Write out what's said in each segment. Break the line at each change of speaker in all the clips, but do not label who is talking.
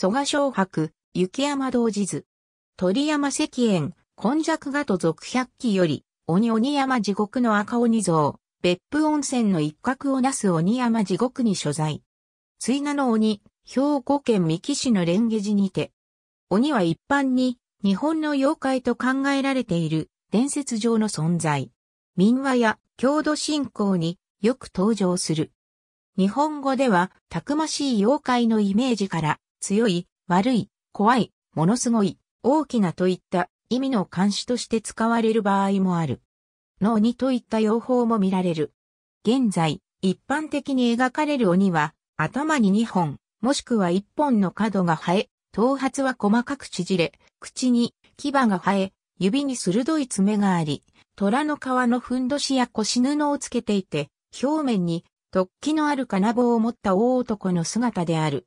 蘇我昌白、雪山道地図。鳥山石燕、根弱画と続百鬼より、鬼鬼山地獄の赤鬼像、別府温泉の一角をなす鬼山地獄に所在。追名の鬼、兵庫県三木市の蓮華寺にて。鬼は一般に、日本の妖怪と考えられている、伝説上の存在。民話や郷土信仰によく登場する。日本語では、たくましい妖怪のイメージから、強い、悪い、怖い、ものすごい、大きなといった意味の監視として使われる場合もある。の鬼といった用法も見られる。現在、一般的に描かれる鬼は、頭に2本、もしくは1本の角が生え、頭髪は細かく縮れ、口に牙が生え、指に鋭い爪があり、虎の皮のふんどしや腰布をつけていて、表面に突起のある金棒を持った大男の姿である。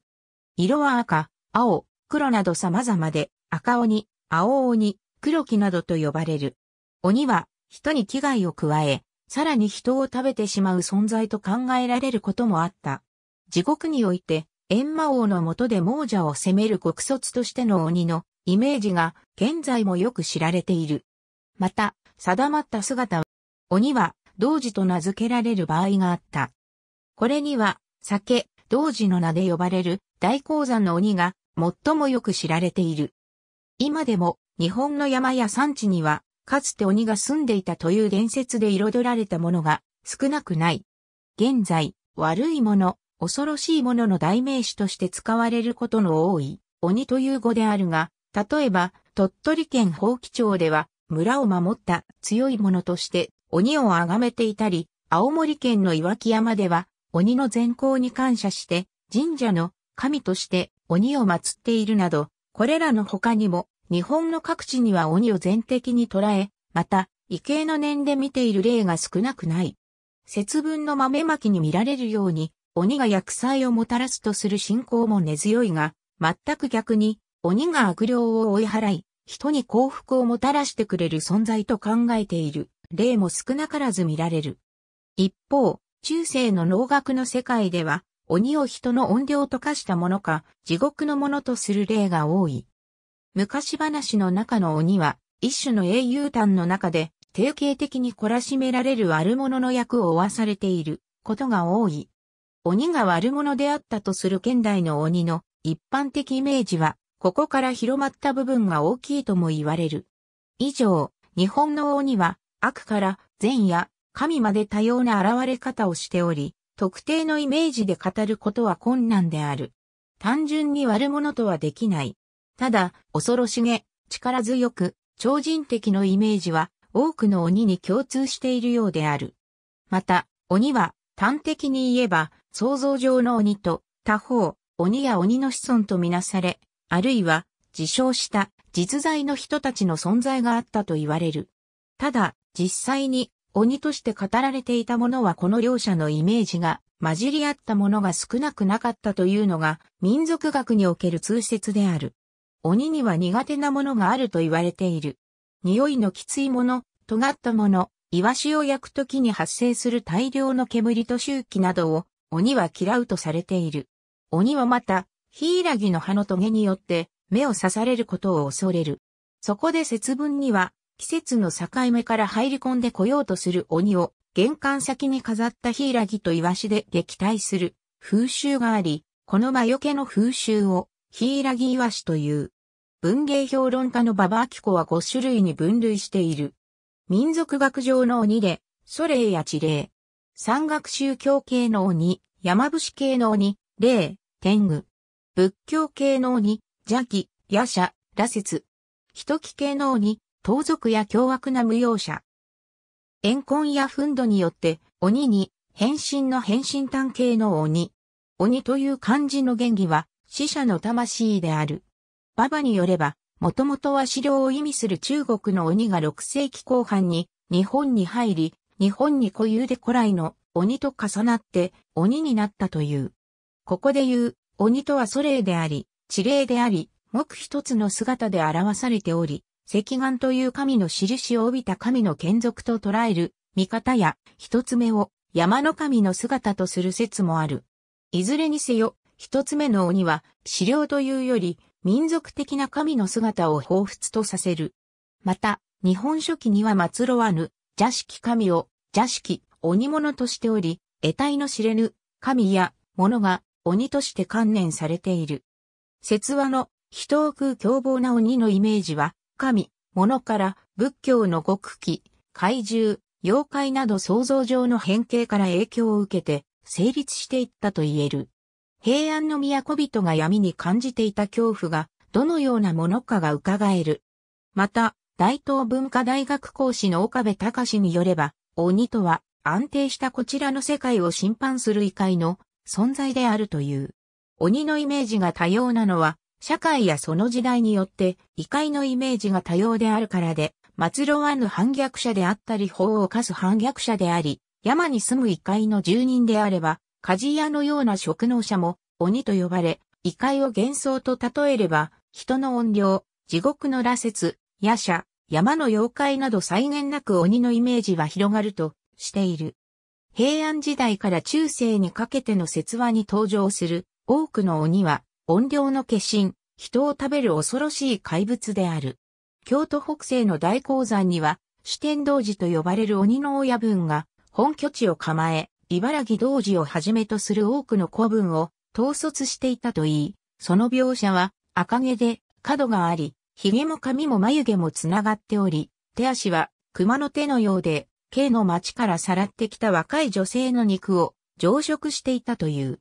色は赤、青、黒など様々で、赤鬼、青鬼、黒鬼などと呼ばれる。鬼は、人に危害を加え、さらに人を食べてしまう存在と考えられることもあった。地獄において、閻魔王の下で亡者を責める国卒としての鬼のイメージが現在もよく知られている。また、定まった姿は、鬼は同時と名付けられる場合があった。これには、酒、同時の名で呼ばれる大鉱山の鬼が最もよく知られている。今でも日本の山や山地にはかつて鬼が住んでいたという伝説で彩られたものが少なくない。現在、悪いもの、恐ろしいものの代名詞として使われることの多い鬼という語であるが、例えば鳥取県宝器町では村を守った強いものとして鬼を崇めていたり、青森県の岩木山では鬼の善行に感謝して神社の神として鬼を祀っているなど、これらの他にも日本の各地には鬼を全的に捉え、また、異形の念で見ている例が少なくない。節分の豆まきに見られるように、鬼が薬剤をもたらすとする信仰も根強いが、全く逆に、鬼が悪霊を追い払い、人に幸福をもたらしてくれる存在と考えている例も少なからず見られる。一方、中世の能楽の世界では、鬼を人の怨霊と化したものか、地獄のものとする例が多い。昔話の中の鬼は、一種の英雄譚の中で、定型的に懲らしめられる悪者の役を負わされていることが多い。鬼が悪者であったとする現代の鬼の一般的イメージは、ここから広まった部分が大きいとも言われる。以上、日本の鬼は、悪から善や神まで多様な現れ方をしており、特定のイメージで語ることは困難である。単純に悪者とはできない。ただ、恐ろしげ、力強く、超人的のイメージは多くの鬼に共通しているようである。また、鬼は端的に言えば、想像上の鬼と他方、鬼や鬼の子孫とみなされ、あるいは自称した実在の人たちの存在があったと言われる。ただ、実際に鬼として語られていたものはこの両者のイメージが混じり合ったものが少なくなかったというのが民族学における通説である。鬼には苦手なものがあると言われている。匂いのきついもの、尖ったもの、イワシを焼くときに発生する大量の煙と周期などを鬼は嫌うとされている。鬼はまた、ヒイラギの葉の棘によって目を刺されることを恐れる。そこで節分には季節の境目から入り込んでこようとする鬼を玄関先に飾ったヒイラギとイワシで撃退する風習があり、この魔除けの風習をヒイラギイワシという。文芸評論家の馬場キコは5種類に分類している。民族学上の鬼で、ソレイや地霊。山岳宗教系の鬼、山伏系の鬼、霊、天狗。仏教系の鬼、邪気、夜叉、羅刹。人気系の鬼、盗賊や凶悪な無用者。怨恨や憤怒によって鬼に変身の変身探偵の鬼。鬼という漢字の原義は死者の魂である。馬場によれば、もともとは狩猟を意味する中国の鬼が6世紀後半に日本に入り、日本に固有で古来の鬼と重なって鬼になったという。ここで言う鬼とは祖霊であり、地霊であり、目一つの姿で表されており、石眼という神の印を帯びた神の眷属と捉える見方や一つ目を山の神の姿とする説もある。いずれにせよ、一つ目の鬼は、狩料というより、民族的な神の姿を彷彿とさせる。また、日本書紀には祀わぬ、邪式神を、邪式、鬼物としており、得体の知れぬ、神や、物が、鬼として観念されている。説話の、人を食う凶暴な鬼のイメージは、神、物から仏教の極鬼、怪獣、妖怪など想像上の変形から影響を受けて成立していったと言える。平安の都人が闇に感じていた恐怖がどのようなものかが伺える。また、大東文化大学講師の岡部隆によれば、鬼とは安定したこちらの世界を審判する異界の存在であるという。鬼のイメージが多様なのは社会やその時代によって異界のイメージが多様であるからで、末路はぬ反逆者であったり法を犯す反逆者であり、山に住む異界の住人であれば、鍛冶屋のような職能者も鬼と呼ばれ、異界を幻想と例えれば、人の怨霊、地獄の羅刹、夜叉、山の妖怪など際限なく鬼のイメージは広がるとしている。平安時代から中世にかけての説話に登場する多くの鬼は怨霊の化身、人を食べる恐ろしい怪物である。京都北西の大鉱山には、主天道寺と呼ばれる鬼の親分が、本拠地を構え、茨城道寺をはじめとする多くの古文を統率していたといい、その描写は赤毛で角があり、髭も髪も眉毛もつながっており、手足は熊の手のようで、K の町からさらってきた若い女性の肉を常食していたという。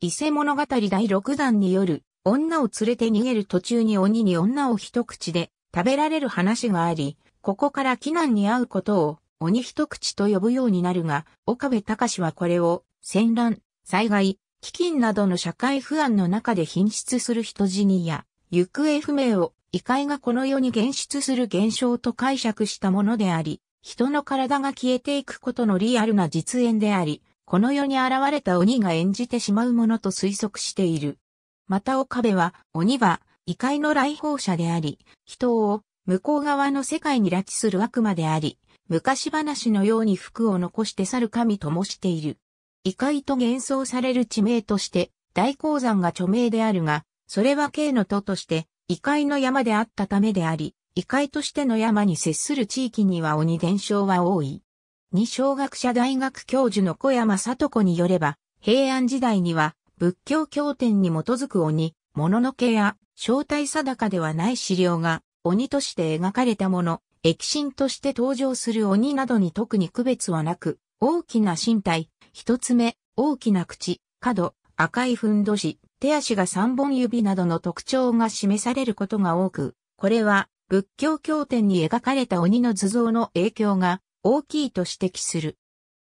伊勢物語第6弾による、女を連れて逃げる途中に鬼に女を一口で食べられる話があり、ここから避難に会うことを鬼一口と呼ぶようになるが、岡部隆はこれを戦乱、災害、飢饉などの社会不安の中で品質する人死にや、行方不明を異界がこの世に現出する現象と解釈したものであり、人の体が消えていくことのリアルな実演であり、この世に現れた鬼が演じてしまうものと推測している。また岡部は、鬼は、異界の来訪者であり、人を、向こう側の世界に拉致する悪魔であり、昔話のように服を残して去る神ともしている。異界と幻想される地名として、大鉱山が著名であるが、それは K の都として、異界の山であったためであり、異界としての山に接する地域には鬼伝承は多い。二小学者大学教授の小山里子によれば、平安時代には仏教経典に基づく鬼、もののけや、正体定かではない資料が、鬼として描かれたもの、液神として登場する鬼などに特に区別はなく、大きな身体、一つ目、大きな口、角、赤いふんどし、手足が三本指などの特徴が示されることが多く、これは仏教経典に描かれた鬼の図像の影響が大きいと指摘する。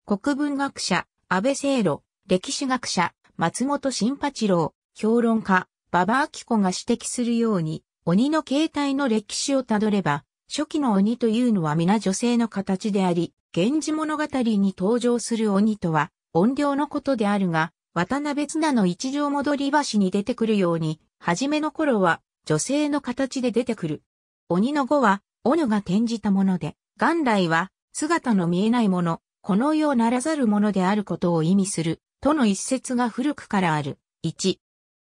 国文学者、安倍聖路、歴史学者、松本新八郎、評論家、馬場明子が指摘するように、鬼の形態の歴史をたどれば、初期の鬼というのは皆女性の形であり、源氏物語に登場する鬼とは、怨霊のことであるが、渡辺綱の一条戻り橋に出てくるように、初めの頃は女性の形で出てくる。鬼の語は、斧が転じたもので、元来は姿の見えないもの、この世ならざるものであることを意味する、との一説が古くからある。1。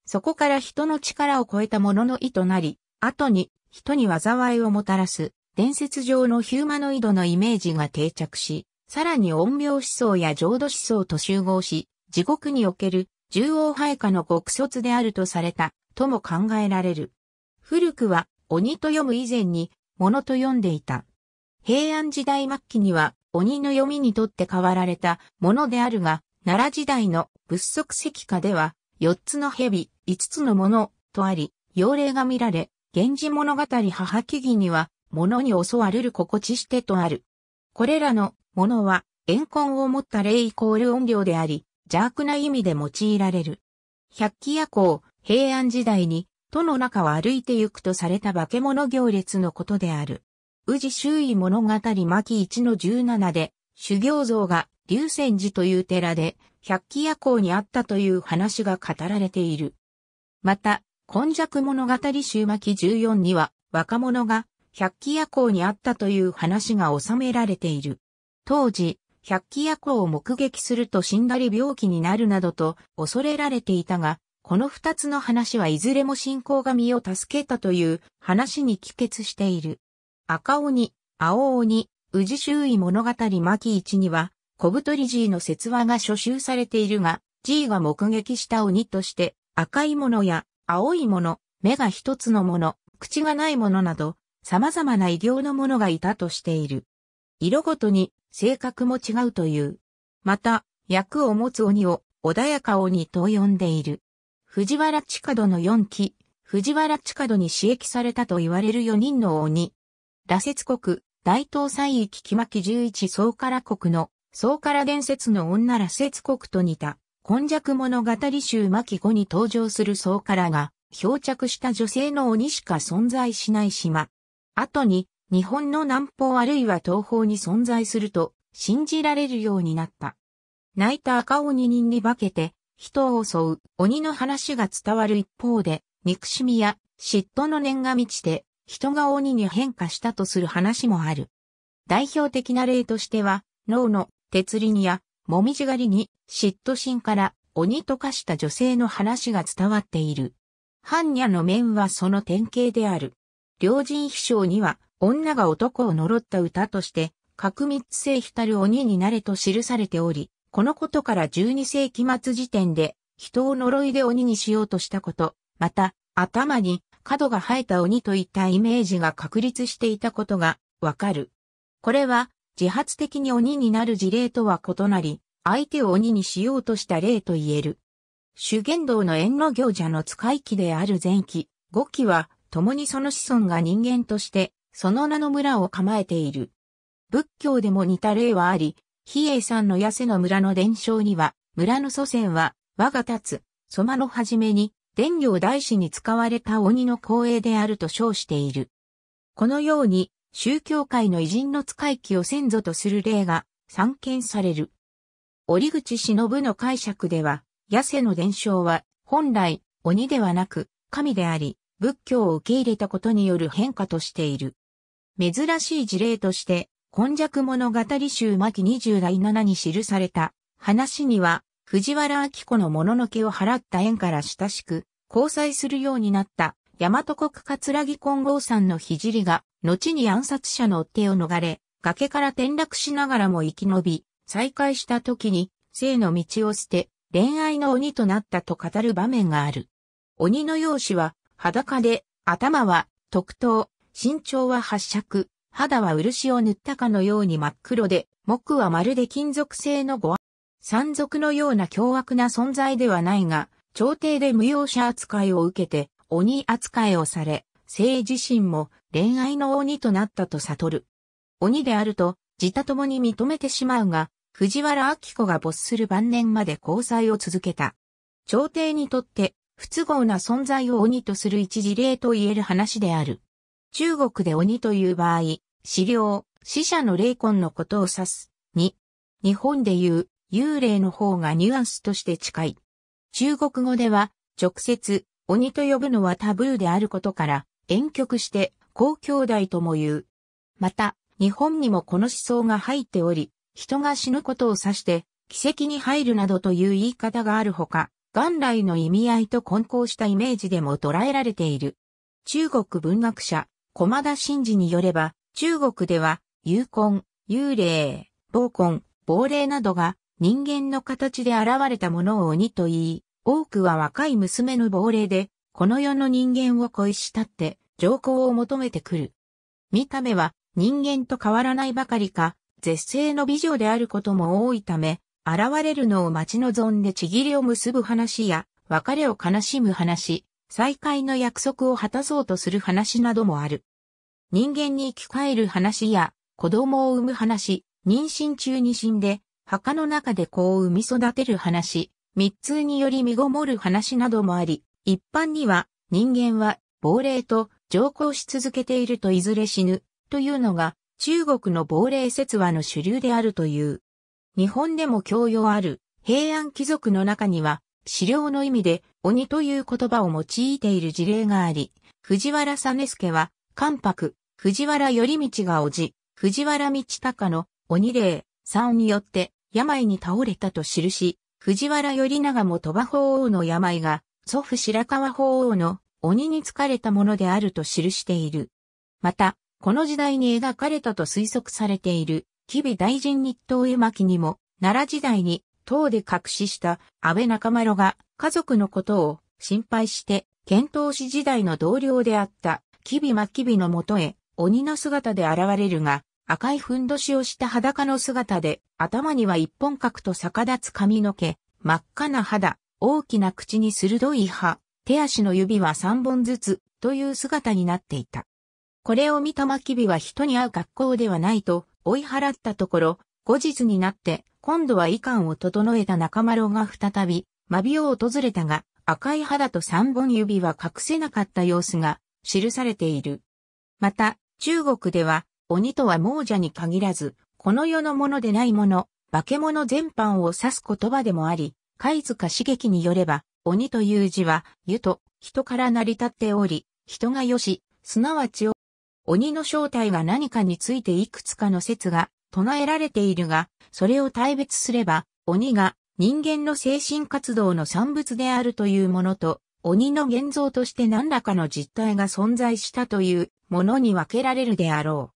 そこから人の力を超えたものの意となり、後に人に災いをもたらす、伝説上のヒューマノイドのイメージが定着し、さらに陰陽思想や浄土思想と集合し、地獄における獣王配下の極卒であるとされた、とも考えられる。古くは鬼と読む以前に、物と読んでいた。平安時代末期には鬼の読みにとって変わられたものであるが、奈良時代の仏足石化では、四つの蛇、五つのもの、とあり、妖霊が見られ、源氏物語母木々には、物に襲われる心地してとある。これらのものは、怨恨を持った霊イコール音量であり、邪悪な意味で用いられる。百鬼夜行、平安時代に、都の中を歩いて行くとされた化け物行列のことである。宇治周囲物語巻1の17で、修行像が龍泉寺という寺で、百鬼夜行にあったという話が語られている。また、今弱物語集巻14には、若者が百鬼夜行にあったという話が収められている。当時、百鬼夜行を目撃すると死んだり病気になるなどと恐れられていたが、この二つの話はいずれも信仰神を助けたという話に帰結している。赤鬼、青鬼、宇治周囲物語巻1には、小太り G の説話が書集されているが、G が目撃した鬼として、赤いものや青いもの、目が一つのもの、口がないものなど、様々な異形のものがいたとしている。色ごとに性格も違うという。また、役を持つ鬼を穏やか鬼と呼んでいる。藤原地下の4期、藤原地下に刺激されたと言われる4人の鬼、羅刹国、大東西域木巻11総から国の、総から伝説の女羅刹国と似た、今弱物語集巻5に登場する総からが、漂着した女性の鬼しか存在しない島。後に、日本の南方あるいは東方に存在すると、信じられるようになった。泣いた赤鬼人に化けて、人を襲う鬼の話が伝わる一方で、憎しみや嫉妬の念が満ちて、人が鬼に変化したとする話もある。代表的な例としては、脳の鉄輪や、もみじ狩りに嫉妬心から鬼と化した女性の話が伝わっている。般若の面はその典型である。両人秘書には、女が男を呪った歌として、角密性浸る鬼になれと記されており、このことから12世紀末時点で、人を呪いで鬼にしようとしたこと、また、頭に角が生えた鬼といったイメージが確立していたことがわかる。これは自発的に鬼になる事例とは異なり、相手を鬼にしようとした例と言える。主言道の縁の行者の使い記である前期、後期は、共にその子孫が人間として、その名の村を構えている。仏教でも似た例はあり、比叡山の痩せの村の伝承には、村の祖先は、和が立つ、蕎麦の初めに、伝領大師に使われた鬼の光栄であると称している。このように、宗教界の偉人の使い気を先祖とする例が散見される。折口忍の解釈では、八瀬の伝承は本来鬼ではなく神であり、仏教を受け入れたことによる変化としている。珍しい事例として、今弱物語集巻二十七に記された話には、藤原明子のもののけを払った縁から親しく、交際するようになった、大和国葛城金剛山の聖が、後に暗殺者の手を逃れ、崖から転落しながらも生き延び、再会した時に、生の道を捨て、恋愛の鬼となったと語る場面がある。鬼の容姿は、裸で、頭は、特等、身長は八尺、肌は漆を塗ったかのように真っ黒で、木はまるで金属製のご山賊のような凶悪な存在ではないが、朝廷で無用者扱いを受けて、鬼扱いをされ、生自身も恋愛の鬼となったと悟る。鬼であると、自他共に認めてしまうが、藤原明子が没する晩年まで交際を続けた。朝廷にとって、不都合な存在を鬼とする一事例と言える話である。中国で鬼という場合、死料、死者の霊魂のことを指す。二、日本で言う、幽霊の方がニュアンスとして近い。中国語では、直接、鬼と呼ぶのはタブーであることから、婉曲して、公兄弟とも言う。また、日本にもこの思想が入っており、人が死ぬことを指して、奇跡に入るなどという言い方があるほか、元来の意味合いと混交したイメージでも捉えられている。中国文学者、駒田真治によれば、中国では、幽魂、幽霊、暴魂、亡霊などが人間の形で現れたものを鬼と言い、多くは若い娘の亡霊で、この世の人間を恋したって、情報を求めてくる。見た目は人間と変わらないばかりか、絶世の美女であることも多いため、現れるのを待ち望んでちぎりを結ぶ話や、別れを悲しむ話、再会の約束を果たそうとする話などもある。人間に生き返る話や、子供を産む話、妊娠中に死んで、墓の中で子を産み育てる話、密通により身ごもる話などもあり、一般には人間は亡霊と上皇し続けているといずれ死ぬというのが中国の亡霊説話の主流であるという。日本でも教養ある平安貴族の中には資料の意味で鬼という言葉を用いている事例があり、藤原実助は関白、藤原頼道がおじ、藤原道隆の鬼霊、3によって病に倒れたと記し、藤原頼長も鳥羽法皇の病が、祖父白川法皇の鬼に疲れたものであると記している。また、この時代に描かれたと推測されている、吉備大臣日東絵巻にも、奈良時代に、唐で隠しした安倍中丸が家族のことを心配して、遣唐使時代の同僚であった、吉備真備のもとへ鬼の姿で現れるが、赤いふんどしをした裸の姿で、頭には一本角と逆立つ髪の毛、真っ赤な肌、大きな口に鋭い歯、手足の指は三本ずつ、という姿になっていた。これを見た巻キは人に会う格好ではないと、追い払ったところ、後日になって、今度は遺憾を整えた中丸が再び、マビを訪れたが、赤い肌と三本指は隠せなかった様子が記されている。また、中国では鬼とは亡者に限らず、この世のものでないもの、化け物全般を指す言葉でもあり、貝塚茂樹によれば、鬼という字は、湯と、人から成り立っており、人がよし、すなわち鬼の正体が何かについていくつかの説が唱えられているが、それを大別すれば、鬼が人間の精神活動の産物であるというものと、鬼の現像として何らかの実体が存在したというものに分けられるであろう。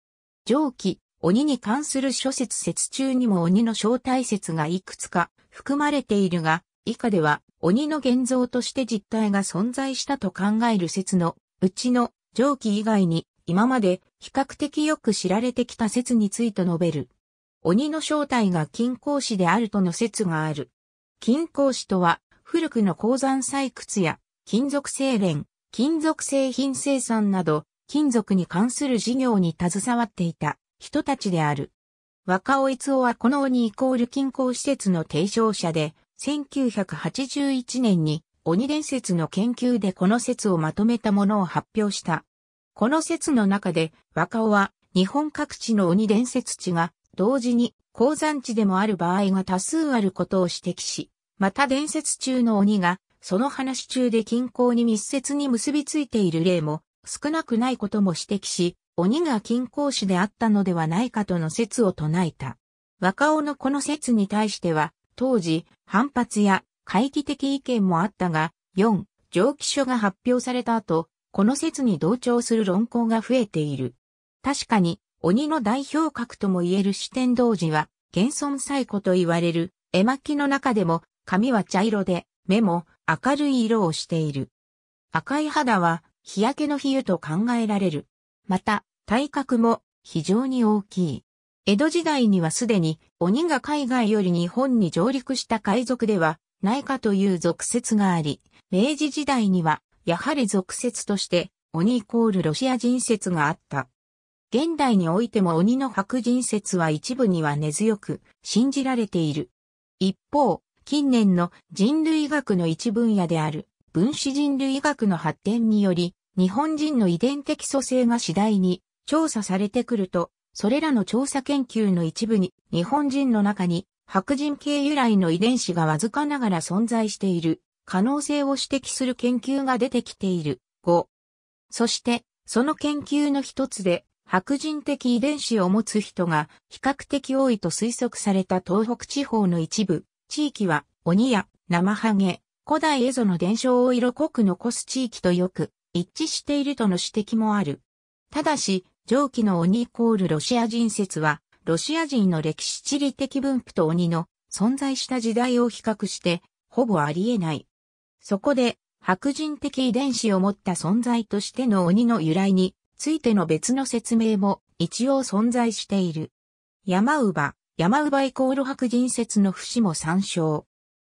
上記、鬼に関する諸説説中にも鬼の正体説がいくつか含まれているが、以下では鬼の現像として実体が存在したと考える説のうちの上記以外に今まで比較的よく知られてきた説について述べる。鬼の正体が金鉱師であるとの説がある。金鉱師とは古くの鉱山採掘や金属精錬、金属製品生産など金属に関する事業に携わっていた人たちである。若尾逸夫はこの鬼イコール金鉱施設の提唱者で、1981年に鬼伝説の研究でこの説をまとめたものを発表した。この説の中で若尾は日本各地の鬼伝説地が同時に鉱山地でもある場合が多数あることを指摘し、また伝説中の鬼がその話中で均衡に密接に結びついている例も少なくないことも指摘し、鬼が金衡主であったのではないかとの説を唱えた。若尾のこの説に対しては、当時、反発や回帰的意見もあったが、4、上記書が発表された後、この説に同調する論考が増えている。確かに、鬼の代表格とも言える四天童子は、現存最古と言われる、絵巻の中でも、髪は茶色で、目も明るい色をしている。赤い肌は日焼けの比喩と考えられる。また、体格も非常に大きい。江戸時代にはすでに鬼が海外より日本に上陸した海賊ではないかという俗説があり、明治時代にはやはり俗説として鬼イコールロシア人説があった。現代においても鬼の白人説は一部には根強く信じられている。一方、近年の人類学の一分野である分子人類学の発展により、日本人の遺伝的組成が次第に調査されてくると、それらの調査研究の一部に、日本人の中に白人系由来の遺伝子がわずかながら存在している可能性を指摘する研究が出てきている。5。そして、その研究の一つで、白人的遺伝子を持つ人が比較的多いと推測された東北地方の一部、地域は鬼や生ハゲ、古代エゾの伝承を色濃く残す地域とよく一致しているとの指摘もある。ただし、上記の鬼イコールロシア人説は、ロシア人の歴史地理的分布と鬼の存在した時代を比較して、ほぼあり得ない。そこで、白人的遺伝子を持った存在としての鬼の由来についての別の説明も一応存在している。山乳山乳イコール白人説の節も参照。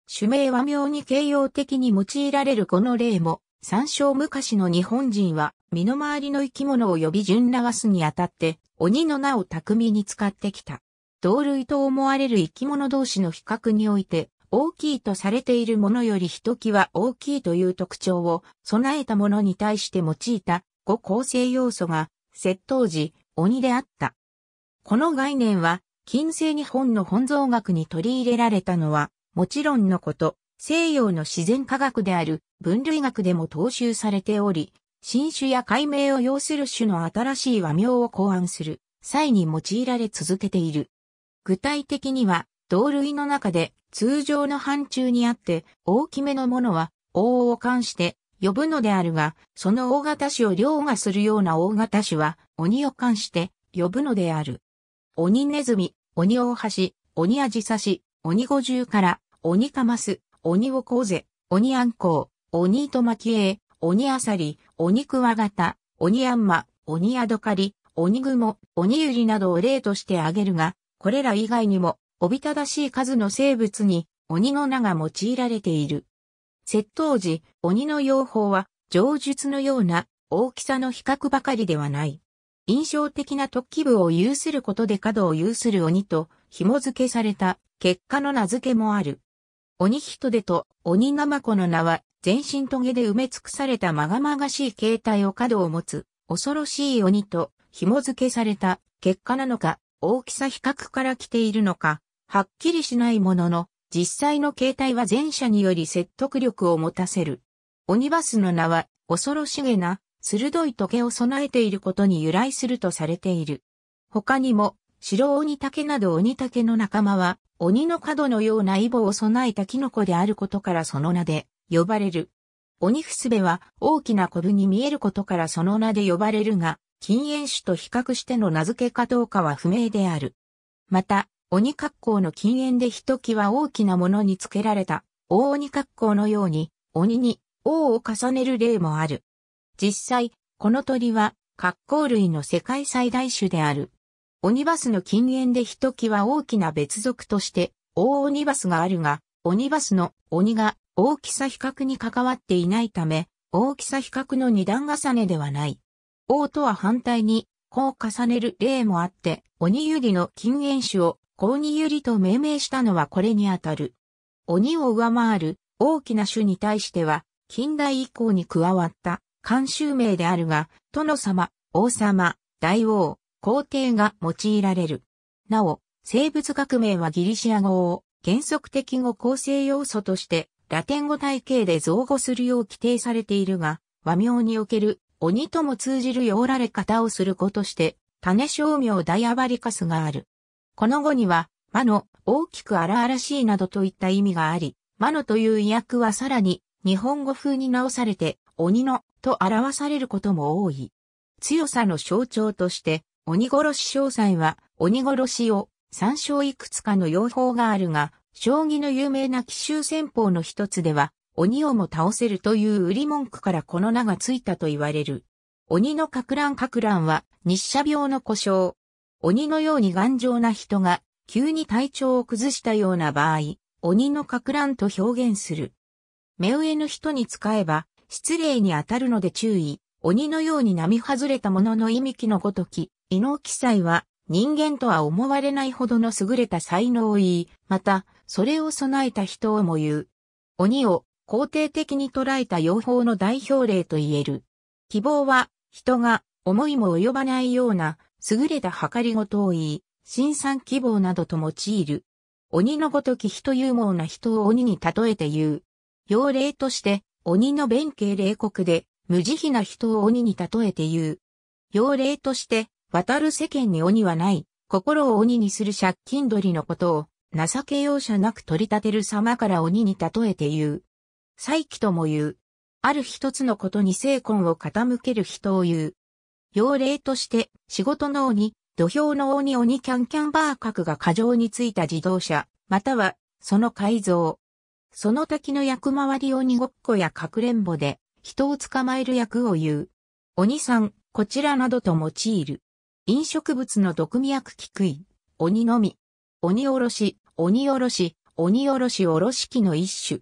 種名は妙に形容的に用いられるこの例も、参照昔の日本人は、身の回りの生き物を呼び順流すにあたって、鬼の名を巧みに使ってきた。同類と思われる生き物同士の比較において、大きいとされているものよりひときわ大きいという特徴を備えたものに対して用いた五構成要素が、窃盗時、鬼であった。この概念は、近世日本の本草学に取り入れられたのは、もちろんのこと、西洋の自然科学である分類学でも踏襲されており、新種や解明を要する種の新しい和名を考案する際に用いられ続けている。具体的には、同類の中で通常の範疇にあって大きめのものは王を冠して呼ぶのであるが、その大型種を凌駕するような大型種は鬼を冠して呼ぶのである。鬼ネズミ、鬼大橋、鬼アジサシ、鬼五重から鬼かます、鬼をこうぜ、鬼あんこう、鬼糸巻きえ、鬼あさり、鬼クワガタ、鬼あんま、鬼あどかり、鬼雲、鬼ゆりなどを例として挙げるが、これら以外にも、おびただしい数の生物に、鬼の名が用いられている。窃盗時、鬼の用法は、上述のような大きさの比較ばかりではない。印象的な突起部を有することで角を有する鬼と紐付けされた結果の名付けもある。鬼人でと鬼マコの名は、全身棘で埋め尽くされたまがまがしい形態を角を持つ、恐ろしい鬼と紐付けされた結果なのか、大きさ比較から来ているのか、はっきりしないものの、実際の形態は前者により説得力を持たせる。鬼バスの名は、恐ろしげな、鋭い棘を備えていることに由来するとされている。他にも、白鬼竹など鬼竹の仲間は、鬼の角のようなイボを備えたキノコであることからその名で呼ばれる。鬼ふすべは大きなコブに見えることからその名で呼ばれるが、禁煙種と比較しての名付けかどうかは不明である。また、鬼格好の禁煙でひときわ大きなものにつけられた、大鬼格好のように、鬼に王を重ねる例もある。実際、この鳥は、格好類の世界最大種である。オニバスの禁煙でひときわ大きな別属として、大オニバスがあるが、オニバスの鬼が大きさ比較に関わっていないため、大きさ比較の二段重ねではない。王とは反対に、こう重ねる例もあって、鬼ユリの禁煙種を、高にユリと命名したのはこれにあたる。鬼を上回る大きな種に対しては、近代以降に加わった慣習名であるが、殿様、王様、大王、皇帝が用いられる。なお、生物学名はギリシア語を原則的語構成要素としてラテン語体系で造語するよう規定されているが、和名における鬼とも通じるようられ方をする語として、種商名ダイアバリカスがある。この語には、魔の大きく荒々しいなどといった意味があり、魔のという意訳はさらに日本語風に直されて鬼のと表されることも多い。強さの象徴として鬼殺し詳細は、鬼殺しを参照いくつかの用法があるが、将棋の有名な奇襲戦法の一つでは、鬼をも倒せるという売り文句からこの名がついたと言われる。鬼の格乱格乱は、日射病の故障。鬼のように頑丈な人が、急に体調を崩したような場合、鬼の格乱と表現する。目上の人に使えば、失礼に当たるので注意。鬼のように並外れたものの意味気のごとき、異能記載は人間とは思われないほどの優れた才能を言い、また、それを備えた人をも言う。鬼を肯定的に捉えた用法の代表例と言える。希望は、人が思いも及ばないような優れた計りごとを言い、新産希望などと用いる。鬼のごとき人勇猛な人を鬼に例えて言う。要例として、鬼の弁慶冷酷で、無慈悲な人を鬼に例えて言う。要例として、渡る世間に鬼はない、心を鬼にする借金取りのことを、情け容赦なく取り立てる様から鬼に例えて言う。再起とも言う。ある一つのことに精魂を傾ける人を言う。要例として、仕事の鬼、土俵の鬼鬼キャンキャンバー角が過剰についた自動車、または、その改造。その滝の役回り鬼ごっこやかくれんぼで、人を捕まえる役を言う。鬼さん、こちらなどと用いる。飲食物の毒味役菊食い、鬼のみ、鬼おろし、鬼おろし、鬼おろしおろし器の一種。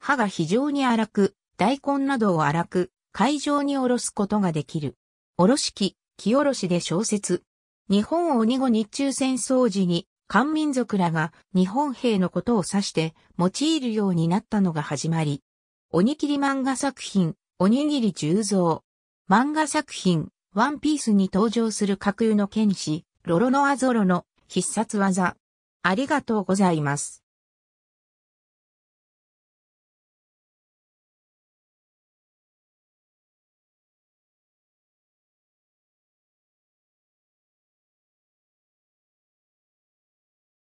歯が非常に荒く、大根などを荒く、会場におろすことができる。おろし器、木おろしで小説。日本鬼後日中戦争時に、漢民族らが日本兵のことを指して用いるようになったのが始まり、おにぎり漫画作品、おにぎり重蔵。漫画作品、ワンピースに登場する架空の剣士、ロロノアゾロの必殺技。ありがとうございます。